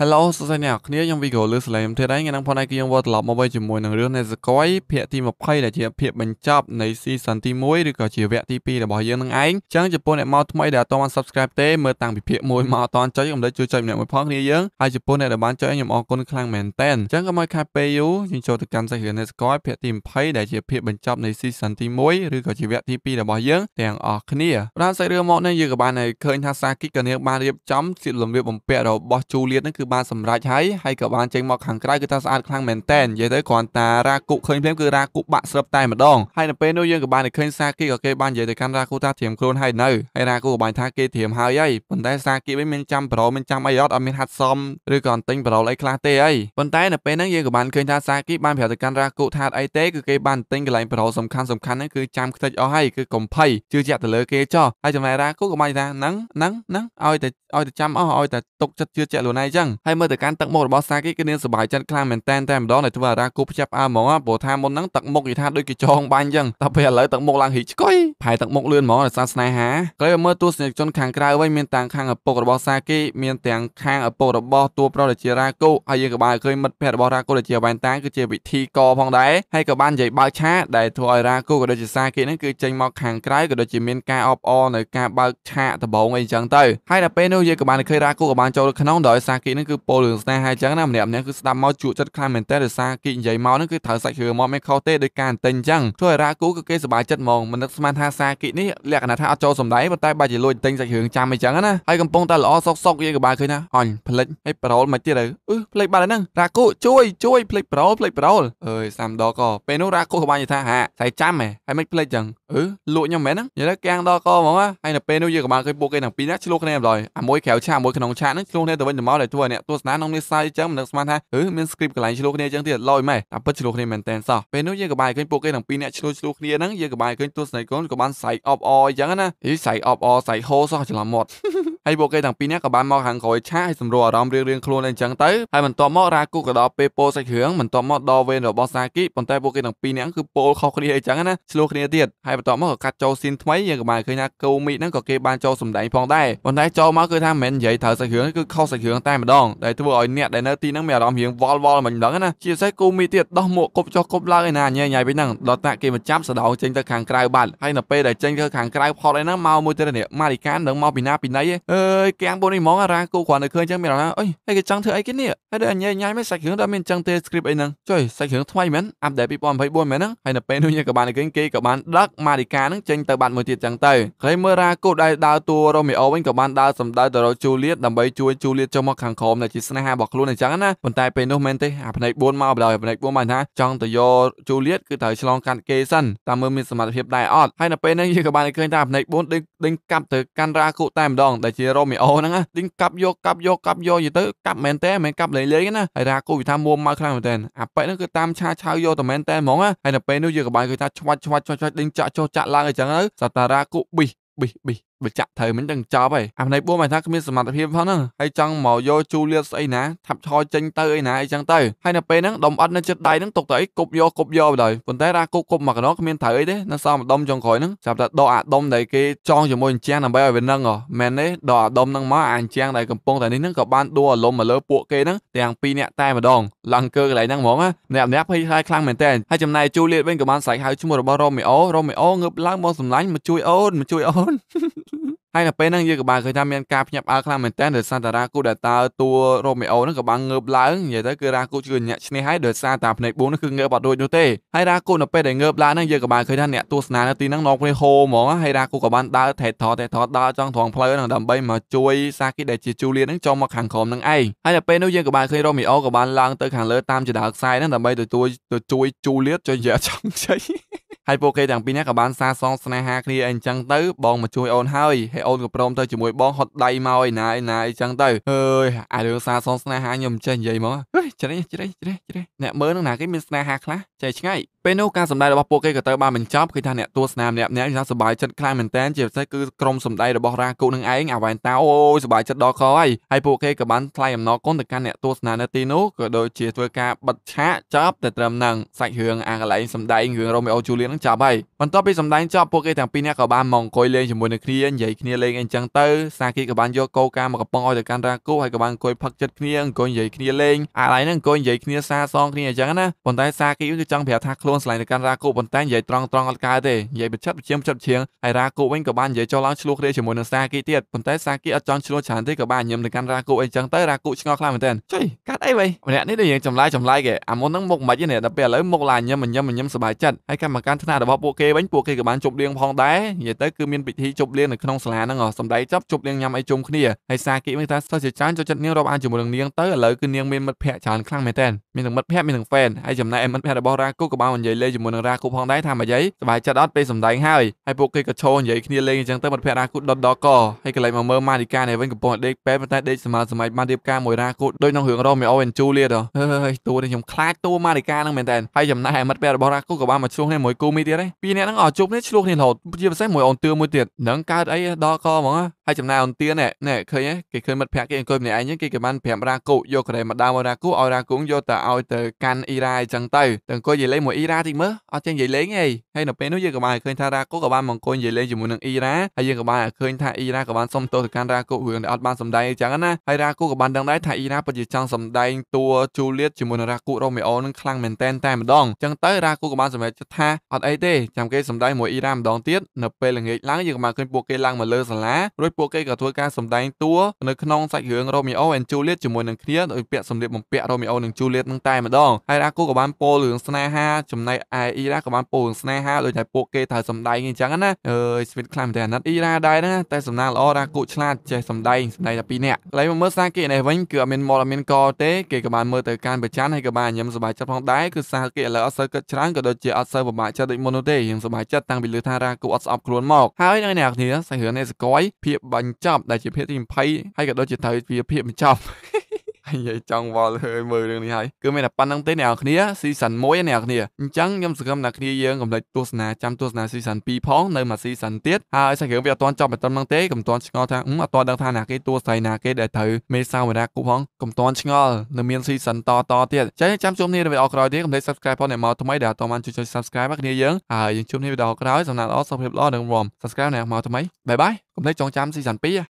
Hello សួស្តីអ្នកគ្នាខ្ញុំ Vigo លើសលេមធារ៉ៃថ្ងៃនេះផងដែរគឺយើងវត្តត្រឡប់មកវិញជាមួយនឹងរឿងនៃសកយភាគទី20ដែលជាភាគបញ្ចប់នៃ Season ទី1ឬក៏ជាវគ្គទី2របស់យើងនឹងឯងចឹងចំពោះអ្នកមកថ្មីដែលអត់ទាន់បាន Subscribe ទេមើលតាំងពីភាគ1មកអត់ទាន់ចុចកុំភ្លេចជួយចុចម្នាក់មួយផងគ្នាយើងហើយចំពោះអ្នកដែលបានចុចខ្ញុំអរគុណខ្លាំងមែនតើចឹងកុំឲ្យខាតពេលយូរយើងចូលទៅកាន់សាច់រឿងនៃសកយភាគទី20ដែលជាភាគបញ្ចប់នៃ Season ទី1ឬក៏ជាវគ្គទី2របស់យើងទាំងអស់គ្នាបានសាច់រឿងមកនេះយើងក៏បានឃើញថាសាគីក៏នាងបានរៀបចំសិលលំរៀបបំពាក់របស់ជូលៀតនឹងគឺបានសម្រេចហើយហើយក៏បានចេញមកខាងក្រៅគឺថាស្អាតខ្លាំងមែនតែននិយាយទៅគ្រាន់តែរាគុឃើញភ្លាមគឺរាគុបាក់ស្រាប់តែម្ដងហើយនៅពេលនោះយើងក៏បានឃើញសាគីក៏គេបាននិយាយទៅកាន់រាគុថាធៀមខ្លួនហើយនៅហើយរាគុក៏បានថាគេធៀមហើយហើយប៉ុន្តែសាគីវិញមានចាំប្រូមានចាំអីអត់អត់មានហាត់សមឬក៏អន្ទិញប្រូអីខ្លះទេហើយប៉ុន្តែនៅពេលហ្នឹងយើងក៏បានឃើញថាសាគីបានប្រាប់ទៅកាន់រាគុថាអីទេគឺគេបានទិញកន្លែងប្រូសំខាន់សំខាន់ហ្នឹងគឺចាំខ្ទេចអស់ហើយគឺកំភៃជឿជាក់ទៅលើគេចោះហើយចំណែករាគុក៏បានថាហ្នឹងហ្នឹងហ្នឹងឲ្យតែឲ្យតែចាំអស់ឲ្យតែទុកចិត្តជឿជាក់ខ្លួនឯងចឹងហើយមើលទៅកាន់ទឹកមុខរបស់សាគីគឺនាងសបាយចិត្តខ្លាំងមែនតែនតែម្ដងដែលធ្វើឲ្យរាគូផ្ចាប់អាហ្មងព្រោះថាមុនហ្នឹងទឹកមុខយីថាដូចជាចងបាញ់អញ្ចឹងតែពេលឥឡូវទឹកមុខឡើងរីកឆ្កុយផែទឹកមុខលឿនហ្មងដោយសារស្នេហាក្រោយមើលទស្សនិកជនខាងក្រៅវិញមានទាំងខាងឪពុករបស់សាគីមានទាំងខាងឪពុករបស់តួប្រុសដែលជារាគូហើយយើងក៏បានឃើញមិត្តភ័ក្តិរបស់រាគូដែលជាវ៉ែនតាគឺជាវិធីកផងដែរហើយក៏បាននិយាយបើកឆាកដែលធ្វើឲ្យរាគូក៏ដូចជាសាគីហ្នឹងគឺចេញមកខាងក្រៅក៏ដូចជាមានការអបអរនៅការបើកឆាកដំបូងអីចឹងទៅហើយដល់ពេលនោះយើងក៏បានឃើញរាគូក៏បានចូលក្នុងដោយសាគីហ្នឹងហ្នឹងគឺពោលរឿងស្នេហាអញ្ចឹងណាម្នាក់ម្នាក់គឺស្ដាប់មកជក់ចិត្តខ្លាំងមែនតើដោយសារគេនិយាយមកហ្នឹងគឺត្រូវសាច់រឿងមកមិនខុសទេដោយការតែអញ្ចឹងជួយរ៉ាគូគឺគេសប្បាយចិត្តហ្មងមិននឹកស្មានថាសាគីនេះលក្ខណៈថាអត់ចូលសំដែងប៉ុន្តែបាច់ជាលួចតែងសាច់រឿងចាំអញ្ចឹងណាហើយកំពុងតែល្អសុកសុកយាយក៏បានឃើញណាអញផ្លិចហើយប្រូលមិនទៀតទៅអឺផ្លិចបាត់ហើយហ្នឹងរ៉ាគូជួយជួយផ្លិចប្រូលផ្លិចប្រូលអើយសាំដកក៏ពេលនោះរ៉ាគូក៏បាននិយាយថាហាតែចាំហ៎ហើយមិនផ្លិចចឹងអឺលក់ខ្ញុំមែនហ្នឹងនិយាយកាំងដកក៏ហ្មងហើយនៅពេលនោះយាយក៏បានឃើញពួកគេទាំងពីរណាឆ្លោះគ្នាម្ដងអាមួយក្រៅឆាកមួយក្នុងឆាកហ្នឹងឆ្លោះគ្នាទៅវិញទៅមកតែធ្វើឲ្យអ្នកទស្សនាក្នុងនេះសាយអញ្ចឹងមិនដឹងស្មានថាហឺមាន script កន្លែងឆ្លោះគ្នាអញ្ចឹងទៀតឡយម៉េះតែពិតឆ្លោះគ្នាមែនតែនសោះពេលនោះយើងក៏បាយឃើញពួកគេទាំងពីរអ្នកឆ្លោះឆ្លោះគ្នាហ្នឹងយើងក៏បាយឃើញទស្សនិកជនក៏បានសាយអបអអញ្ចឹងណាហីសាយអបអសាយហោសោះច្រឡំមាត់ហើយពួកគេទាំងពីរនាក់ក៏បានមកខាងក្រោយឆាកឲ្យសម្រួលអារម្មណ៍រៀងរៀងខ្លួនអីចឹងទៅហើយបន្ទាប់មករ៉ាគូក៏ដល់ពេលពោសាច់គ្រឿងបន្ទាប់មកដល់វេនរបស់សាគីប៉ុន្តែពួកគេទាំងពីរនាក់គឺពោលខុសគ្នាអីចឹងណាឆ្លោះគ្នាទៀតហើយបន្ទាប់មកក៏កាត់ចូលស៊ីនថ្មីយើងក៏បានឃើញថាកូមីហ្នឹងក៏គេបានចូលសម្ដែងផងដែរប៉ុន្តែចូលមកគឺថាមិនមែននិយាយត្រូវសាច់គ្រឿងគឺខុសសាច់គ្រឿងតែម្ដងដែលធ្វើឲ្យអ្នកដែលនៅទីហ្នឹងមានអារម្មណ៍រៀងវល់វល់មិនដឹងណាជាពិសេសគូមីទៀតដោះមួកគប់ចុះគប់ឡើងឯណាញ៉ៃញ៉ៃវិញហ្នឹងដល់តាគេមកចាប់សដោចេញទៅខាងក្រៅបាត់ហើយនៅពេលដែលចេញទៅខាងក្រៅផតឯហ្នឹងមកមួយទៀតនេះម៉ារីកាននឹងមកពីណាពីណីយកៀងបូននេះហ្មងអារ៉ាគូគ្រាន់តែឃើញអញ្ចឹងមានអារ៉ាអុយហើយគេចង់ធ្វើអីគេនេះហើយដល់អញញ៉ៃមិនសាច់រឿងដល់មានអញ្ចឹងទេ script អីហ្នឹងចុយសាច់រឿងថ្មីមែនអាប់ដេត2024មែនហ្នឹងហើយនៅពេលនោះយើងក៏បានឃើញគេក៏បានដឹកម៉ារីកាហ្នឹងចេញទៅបាត់មួយទៀតអញ្ចឹងទៅហើយមើលរ៉ាគូដែលដើរតួរ៉ូមីអូវិញក៏បានដើរសម្ដៅទៅរកជូលៀតដើម្បីជួយជូលៀតចុះមកខាងក្រោមដែលជា ស្នេហារបស់ខ្លួនអញ្ចឹងណាប៉ុន្តែពេលនោះមែនទេអាផ្នែក4មកបណ្ដោយអាផ្នែក4បានថាចង់ទៅយកជូលៀតគឺត្រូវឆ្លងកាត់គេសិនតាមមើលមានសមត្ថភាពដែរអត់ហើយនៅពេលហ្នឹងយើងក៏បានឃើញថាផ្នែក4ដេញកាប់ទៅកាន់រ៉ាគូតែម្ដងដែលជាជារ៉ូមីអូហ្នឹងណាទិញកាប់យកកាប់យកកាប់យកយទៅកាប់មែនតើមិនកាប់លេងលេងណាហើយរាគូវាថាមួមមកខ្លាំងមែនតើអាប៉ិហ្នឹងគឺតាមឆាឆៅយកតែមែនតើហ្មងណាហើយនៅពេលនោះយើងក៏បានឃើញថាឆ្វាច់ឆ្វាច់ឆ្វាច់ដេញចាក់ចុះចាក់ឡើងអញ្ចឹងទៅសាតារាគូប៊ីប៊ីប៊ីវាចាក់ត្រូវមិនដឹងចប់ហើយអាផ្នែក4មកថាគ្មានសមត្ថភាពផងហ្នឹងហើយចង់មកយកជូលៀតស្អីណាថាប់ឆោចេញទៅអីណាអីចឹងទៅហើយនៅពេលហ្នឹងដុំអត់នៅចិត្តដៃហ្នឹងទុកទៅអីគប់យកគប់យកបណ្ដោយប៉ុន្តែរាគប់គប់មកកណ្ដោគ្មានត្រូវអីទេនៅសល់ម្ដុំចុងក្រោយហ្នឹងចាប់តែដកអាដុំដែលគេចងជាមួយអញ្ចាំងដើម្បីឲ្យវានឹងហ៎មែនទេដកអាដុំហ្នឹងមកអាអញ្ចាំងដែលកំពុងតែនេះហ្នឹងក៏បានដួលរលំមកលើពួកគេហ្នឹងទាំងពីរអ្នកតែម្ដងឡើងកើកន្លែងហ្នឹងហ្មងណាម្នាក់ម្នាក់ភ័យខ្លាចខ្លាំងមែនតើហើយចំណែកជូលៀតវិញក៏បានស្រែកហៅឈ្មោះរបស់រ៉ូមីអូរ៉ូមីអូងើបឡើងមកសម្លាញ់មកជួយអូនមកជួយអូនហើយនៅពេលហ្នឹងយើងក៏បានឃើញថាមានការភ្ញាក់ផ្អើលខ្លាំងមែនទែនដោយសារតារាគូដែលតើតួរ៉ូមេអូហ្នឹងក៏បានងើបឡើងនិយាយទៅគឺរាគូគឺញាក់ឈ្នះហើយដោយសារតាភ្នែក4ហ្នឹងគឺងើបអត់រួចនោះទេហើយរាគូនៅពេលដែលងើបឡើងហ្នឹងយើងក៏បានឃើញថាអ្នកទស្សនានៅទីហ្នឹងនាំគ្នាហូហ្មងហើយរាគូក៏បានដើរថេថតថេថតដើរចង់ត្រង់ផ្លូវហ្នឹងដើម្បីមកជួយសាគីដែលជាជូលៀនហ្នឹងចូលមកខាងក្រោមហ្នឹងឯងហើយនៅពេលនោះយើងក៏បានឃើញរ៉ូមេអូក៏បានឡើងទៅខាងលើតាមចដៅខ្សែហ្នឹងដើម្បីទៅជួយទៅជួយជូលៀតជួយយកចង់ជ័យហើយពួកគេទាំងពីរនាក់ក៏បានសាសងស្នេហាគ្នាអីចឹងទៅ បងមកជួយអូនហើយហើយអូនក៏ព្រមទៅជាមួយបងហត់ដៃមកឯណាឯណាអីចឹងទៅអើយអារឿងសាសងស្នេហាខ្ញុំចេះនិយាយមកហេជ្រេះជ្រេះជ្រេះជ្រេះអ្នកមើលនឹងណាគេមានស្នេហាខ្លះចេះឆ្ងាយពេលនោះការសម្ដែងរបស់ពួកគេក៏ត្រូវបានបញ្ចប់គឺថាអ្នកទស្សនាម្នាក់ម្នាក់ថាសប្បាយចិត្តខ្លាំងមែនតើជាពិសេសគឺក្រុមសម្ដែងរបស់រាគូនឹងឯងអាវ៉ែនតាអូយសប្បាយចិត្តដល់កហើយហើយពួកគេក៏បានថ្លែងអំណរគុណទៅកាន់អ្នកទស្សនានៅទីនោះក៏ដូចជាធ្វើការបិទឆាកចប់តែត្រឹមហ្នឹងសាច់រឿងអាកន្លែងសម្ដែងរឿងរ៉ូមេអូជូលៀនចប់ហើយបន្ទាប់ពីសម្ដែងចប់ពួកគេទាំងពីរនាក់ក៏បានមកអង្គុយលេងជាមួយនឹងគ្នានិយាយគ្នាលេងអីចឹងទៅសាគីក៏បានយកកោការមកកំប៉ុងឲ្យទៅកាន់រ៉ាគូហើយក៏បានអង្គុយផឹកចិត្តគ្នាអង្គុយនិយាយគ្នាលេងអាឡៃហ្នឹងអង្គុយនិយាយគ្នាសាសងគ្នាអញ្ចឹងណាប៉ុន្តែសាគីគឺចង់ប្រាប់ថាខ្លួនឆ្លងទៅកាន់រ៉ាគូប៉ុន្តែនិយាយត្រង់ត្រង់អត់កើតទេនិយាយបិចិត្តបិជាមចិត្តឈៀងហើយរ៉ាគូវិញក៏បាននិយាយចោលឡើងឆ្លោះគ្នាជាមួយនឹងសាគីទៀតប៉ុន្តែសាគីអត់ចង់ឆ្លោះច្រើនទេក៏បានញឹមទៅកាន់រ៉ាគូអីចឹងទៅរ៉ាគូឆ្ងល់ខ្លាំងមែនទែនចុយកាត់អីវ៉ៃម្នាក់នេះដូចយើងចម្លែកចម្លែកគេអាមុនហ្នឹងមុខមិនខ្មិចទេដល់ពេលឥឡូវមុខឡាញញឹមញឹមញឹមសบายចិត្តហើយកម្មការថ្នាក់របស់ពួកគេវិញពួកគេក៏បានជប់លៀងផងដែរនិយាយទៅគឺមានពិធីជប់លៀងនៅក្នុងសាលាហ្នឹងសម្ដែងចាប់ជប់លៀងញ៉ាំអីជុំគ្នាហើយសាគីមានថាសិស្សជាច្រើនចូលចិត្តនាងរាប់អានជាមួយនឹងនាងទៅឥឡូវគឺនាងមានមិត្តភ័ក្ដិច្រើនខ្លាំងមែនទែនមានទាំងមិត្តភ័ក្ដិមានទាំង fan ហើយចំណែកឯមិត្តភ័ក្ដិរបស់រាគូក៏បាននិយាយលេងជាមួយនឹងរាគូផងដែរថាមកយាយសប្បាយចិត្តអត់ពេលសម្ដែងហើយហើយពួកគេក៏ឈរនិយាយគ្នាលេងអញ្ចឹងទៅមិត្តភ័ក្ដិរាគូដុតដល់កហើយកន្លែងមកមើលម៉ាឌីកានេះវិញកំពុងដេកពេប៉ុន្តែដេកសម័យសម័យបានរៀបការមួយរាគូដូចក្នុងរឿងរ៉ូមីអូអេនជូលៀតហ៎តួនេះខ្ញុំខ្លាចតួម៉ាឌីកាហ្នឹងមែនទែនហើយចំណែកឯមិត្តភ័ក្ដិរបស់រាគូក៏បានមកឈ្លោះនេះមួយគូមីទៀតឯងពីរអ្នកហ្នឹងអត់ជប់នេះឆ្លោះគ្នារហូតជាពិសេសមួយអូនតឿមួយទៀតហ្នឹងកើតអីដល់កហ្មងហើយចំណាយអូនតឿណែណែឃើញគេឃើញមិត្តភក្តិគេអង្គុយម្នាក់ឯងគេគេបានប្រាប់រ៉ាគូយកក្រែមកដើមរ៉ាគូឲ្យរ៉ាគូយកទៅឲ្យទៅកាន់អ៊ីរ៉ាអញ្ចឹងទៅតែអង្គុយនិយាយលេងមួយអ៊ីរ៉ាតិចមើលអត់ចេះនិយាយលេងទេហើយនៅពេលនោះយើងក៏បានឃើញថារ៉ាគូក៏បានមកអង្គុយនិយាយលេងជាមួយនឹងអ៊ីរ៉ាហើយយើងក៏បានឃើញថាអ៊ីរ៉ាក៏បានសុំទោសទៅកាន់រ៉ាគូរឿងដែលអត់បានសម្ដែងអញ្ចឹងណាហើយរ៉ាគូក៏បានដឹងដែរថាអ៊ីរ៉ាពិតជាចង់សម្ដែងតួជូលៀតជាមួយនឹងរ៉ាគូរ៉ូមេអូនឹងខ្លាំងមែនតែនតែម្ដងអញ្ចឹងទៅរ៉ាគូក៏បានសម្រេចចិត្តថាអត់អីទេចាំគេសម្ដែងមួយអ៊ីរ៉ាម្ដងទៀតនៅពេលល្ងាចឡើងយើងក៏បានឃើញពួកគេឡើងមកលើសាលារួចពួកគេក៏ធ្វើការសម្ដែងតួនៅក្នុងសាច់រឿង Romeo and Juliet ជាមួយនឹងគ្នាដោយពាក្យសម្លៀកបំពាក់ Romeo និង Juliet នឹងតែម្ដងហើយអាគូក៏បានពោលរឿងស្នេហាចំណែកឯអ៊ីរ៉ាក៏បានពោលរឿងស្នេហាដូចតែពួកគេត្រូវសម្ដែងអញ្ចឹងណាអើយ Smith ខ្លាំងតែអាណិតអ៊ីរ៉ាដែរណាតែសំណាងល្អរាគូឆ្លាតចេះសម្ដែងសម្ដែងតែពីរនាក់ឡើយមកមើលសារគេនេះវិញគឺអត់មានមលអត់មានកទេគេក៏បានមើលទៅការប្រច័នហើយក៏បានញញឹមសប្បាយចិត្តផងដែរគឺសារគេឥឡូវអត់សូវគិតច្រើនក៏ដូចជាអត់សូវពិបាកចិត្តចិត្តដូចមុននោះទេយើងសប្បាយចិត្តតាំងពីលើថារាគូអត់ស្អប់ខ្លួនមកហើយនៅអ្នកគ្នាសាច់រឿងនេះសកយភាពបញ្ចប់ដែលជាភាពទី20ហើយក៏ដូចជាត្រូវជាភាពបញ្ចប់ហើយនិយាយចង់វល់ហើយមើលរឿងនេះហើយគឺមានតែប៉ុណ្្នឹងទេអ្នកនរគ្នាស៊ីសាន1អ្នកនរគ្នាអញ្ចឹងខ្ញុំសង្ឃឹមថាគ្នាយើងកុំភ្លេចទស្សនាចាំទស្សនាស៊ីសាន2ផងនៅមួយស៊ីសានទៀតហើយសាច់រឿងវាអត់ទាន់ចប់តែប៉ុណ្្នឹងទេកុំទាន់ឆ្ងល់ថាអឺអត់ទាន់ដឹងថាណាគេតួស្រីណាគេដែលត្រូវមេសាវរាគូផងកុំទាន់ឆ្ងល់នៅមានស៊ីសានតតទៀតអញ្ចឹងចាំជួបគ្នានៅវីដេអូក្រោយទៀតកុំភ្លេច subscribe ផងអ្នកមកថ្មីដែលអត់ទាន់បានជួយចុច subscribe មកគ្នាយើងហើយយើងជួបគ្នាវីដេអូក្រោយសំណាក់ល្អសុខភាពល្អនិងរំ subscribe អ្នកមកថ្មីបាយបាយកុំភ្លេចចងចាំស៊ីសាន2